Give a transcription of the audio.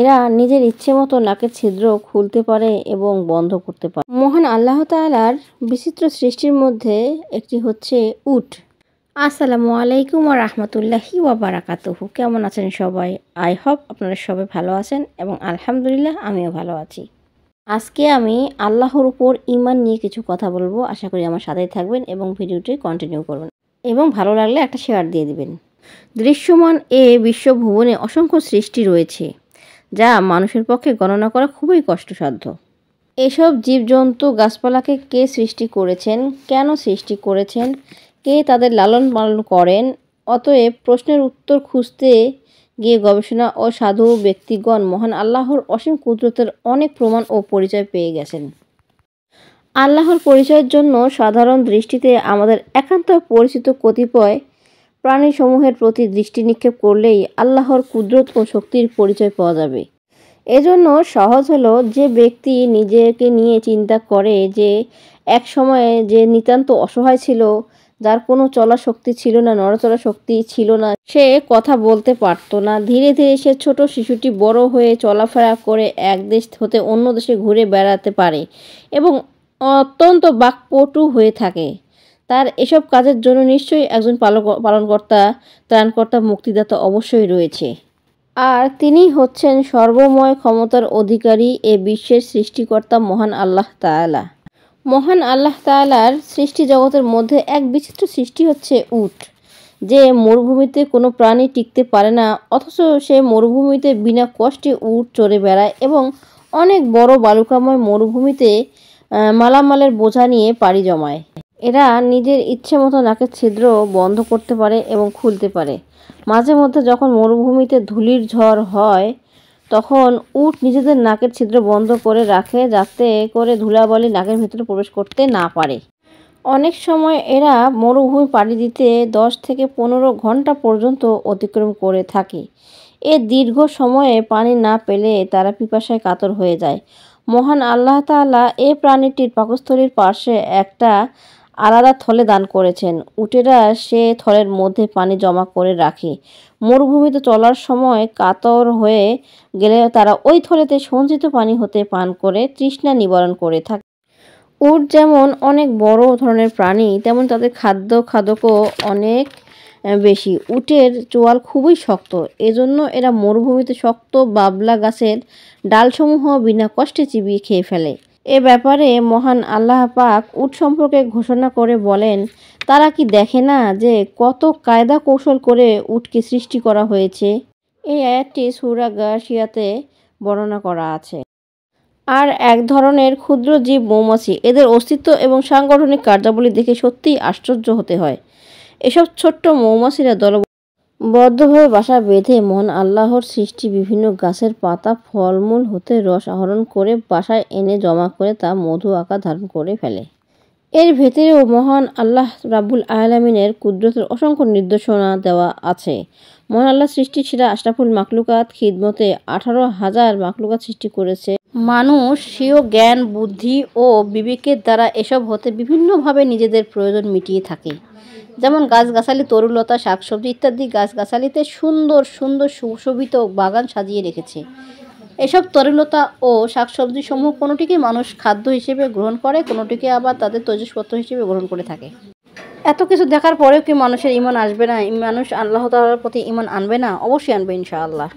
এরা নিজের ইচ্ছে মতো নাকের ছিদ্র খুলতে পারে এবং বন্ধ করতে পারে মহান আল্লাহ তালার বিচিত্র সৃষ্টির মধ্যে একটি হচ্ছে উট আসসালামু আলাইকুম আর রহমতুল্লাহি ওয়াবারাকাতুহু কেমন আছেন সবাই আই হপ আপনারা সবাই ভালো আছেন এবং আলহামদুলিল্লাহ আমিও ভালো আছি আজকে আমি আল্লাহর উপর ইমান নিয়ে কিছু কথা বলবো আশা করি আমার সাথেই থাকবেন এবং ভিডিওটি কন্টিনিউ করবেন এবং ভালো লাগলে একটা শেয়ার দিয়ে দিবেন দৃশ্যমান এ বিশ্ব ভুবনে অসংখ্য সৃষ্টি রয়েছে যা মানুষের পক্ষে গণনা করা খুবই কষ্টসাধ্য এসব জীবজন্তু গাছপালাকে কে সৃষ্টি করেছেন কেন সৃষ্টি করেছেন কে তাদের লালন পালন করেন অতএব প্রশ্নের উত্তর খুঁজতে গিয়ে গবেষণা ও সাধু ব্যক্তিগণ মহান আল্লাহর অসীম কুদরতের অনেক প্রমাণ ও পরিচয় পেয়ে গেছেন আল্লাহর পরিচয়ের জন্য সাধারণ দৃষ্টিতে আমাদের একান্ত পরিচিত কতিপয় প্রাণীসমূহের প্রতি দৃষ্টি নিক্ষেপ করলেই আল্লাহর কুদরত ও শক্তির পরিচয় পাওয়া যাবে এজন্য সহজ হলো যে ব্যক্তি নিজেকে নিয়ে চিন্তা করে যে এক সময়ে যে নিতান্ত অসহায় ছিল যার কোনো চলা শক্তি ছিল না নড়াচড়া শক্তি ছিল না সে কথা বলতে পারত না ধীরে ধীরে সে ছোট শিশুটি বড় হয়ে চলাফেরা করে এক দেশ হতে অন্য দেশে ঘুরে বেড়াতে পারে এবং অত্যন্ত বাকপটু হয়ে থাকে তার এসব কাজের জন্য নিশ্চয়ই একজন পালনকর্তা ত্রাণকর্তা মুক্তিদাতা অবশ্যই রয়েছে আর তিনি হচ্ছেন সর্বময় ক্ষমতার অধিকারী এ বিশ্বের সৃষ্টিকর্তা মহান আল্লাহ তালা মহান আল্লাহ তালার সৃষ্টি জগতের মধ্যে এক বিচিত্র সৃষ্টি হচ্ছে উট যে মরুভূমিতে কোনো প্রাণী টিকতে পারে না অথচ সে মরুভূমিতে বিনা কষ্টে উট চড়ে বেড়ায় এবং অনেক বড় বালুকাময় মরুভূমিতে মালামালের বোঝা নিয়ে পাড়ি জমায় এরা নিজের ইচ্ছে মতো নাকের ছিদ্র বন্ধ করতে পারে এবং খুলতে পারে মাঝে মধ্যে যখন মরুভূমিতে ধুলির ঝড় হয় তখন উট নিজেদের নাকের ছিদ্র বন্ধ করে রাখে যাতে করে ধুলাবালি নাকের ভেতরে প্রবেশ করতে না পারে অনেক সময় এরা মরুভূমি পাড়ি দিতে দশ থেকে পনেরো ঘন্টা পর্যন্ত অতিক্রম করে থাকে এ দীর্ঘ সময়ে পানি না পেলে তারা পিপাসায় কাতর হয়ে যায় মহান আল্লাহ তালা এ প্রাণীটির পাকস্থলীর পাশে একটা আলাদা থলে দান করেছেন উটেরা সে থলের মধ্যে পানি জমা করে রাখে মরুভূমিতে চলার সময় কাতর হয়ে গেলে তারা ওই থলেতে সঞ্চিত পানি হতে পান করে তৃষ্ণা নিবারণ করে থাকে উট যেমন অনেক বড় ধরনের প্রাণী তেমন তাদের খাদ্য খাদকও অনেক বেশি উটের চোয়াল খুবই শক্ত এজন্য এরা মরুভূমিতে শক্ত বাবলা গাছের ডালসমূহ বিনা কষ্টে চিবিয়ে খেয়ে ফেলে এ ব্যাপারে মহান আল্লাহ পাক উট সম্পর্কে ঘোষণা করে বলেন তারা কি দেখে না যে কত কায়দা কৌশল করে উটকে সৃষ্টি করা হয়েছে এই আয়াতটি সুরা গাশিয়াতে বর্ণনা করা আছে আর এক ধরনের ক্ষুদ্র জীব মৌমাছি এদের অস্তিত্ব এবং সাংগঠনিক কার্যাবলী দেখে সত্যিই আশ্চর্য হতে হয় এসব ছোট্ট মৌমাছিরা দল বদ্ধভাবে বাসা বেঁধে মন আল্লাহর সৃষ্টি বিভিন্ন গাছের পাতা ফলমূল হতে রস আহরণ করে বাসায় এনে জমা করে তা মধু আকার ধারণ করে ফেলে এর ভেতরেও মহান আল্লাহ রাবুল আলামিনের কুদরতের অসংখ্য নির্দেশনা দেওয়া আছে মহান আল্লাহ সৃষ্টি ছিল আশরাফুল মাকলুকাত খিদমতে আঠারো হাজার মাকলুকাত সৃষ্টি করেছে মানুষ স্বীয় জ্ঞান বুদ্ধি ও বিবেকের দ্বারা এসব হতে বিভিন্নভাবে নিজেদের প্রয়োজন মিটিয়ে থাকে যেমন গাছগাছালি তরুলতা শাকসবজি ইত্যাদি গাছগাছালিতে সুন্দর সুন্দর সুশোভিত বাগান সাজিয়ে রেখেছে এসব তরুলতা ও শাকসবজি সমূহ কোনোটিকে মানুষ খাদ্য হিসেবে গ্রহণ করে কোনোটিকে আবার তাদের তৈজসপত্র হিসেবে গ্রহণ করে থাকে এত কিছু দেখার পরেও কি মানুষের ইমান আসবে না মানুষ আল্লাহ তালার প্রতি ইমান আনবে না অবশ্যই আনবে ইনশাআল্লাহ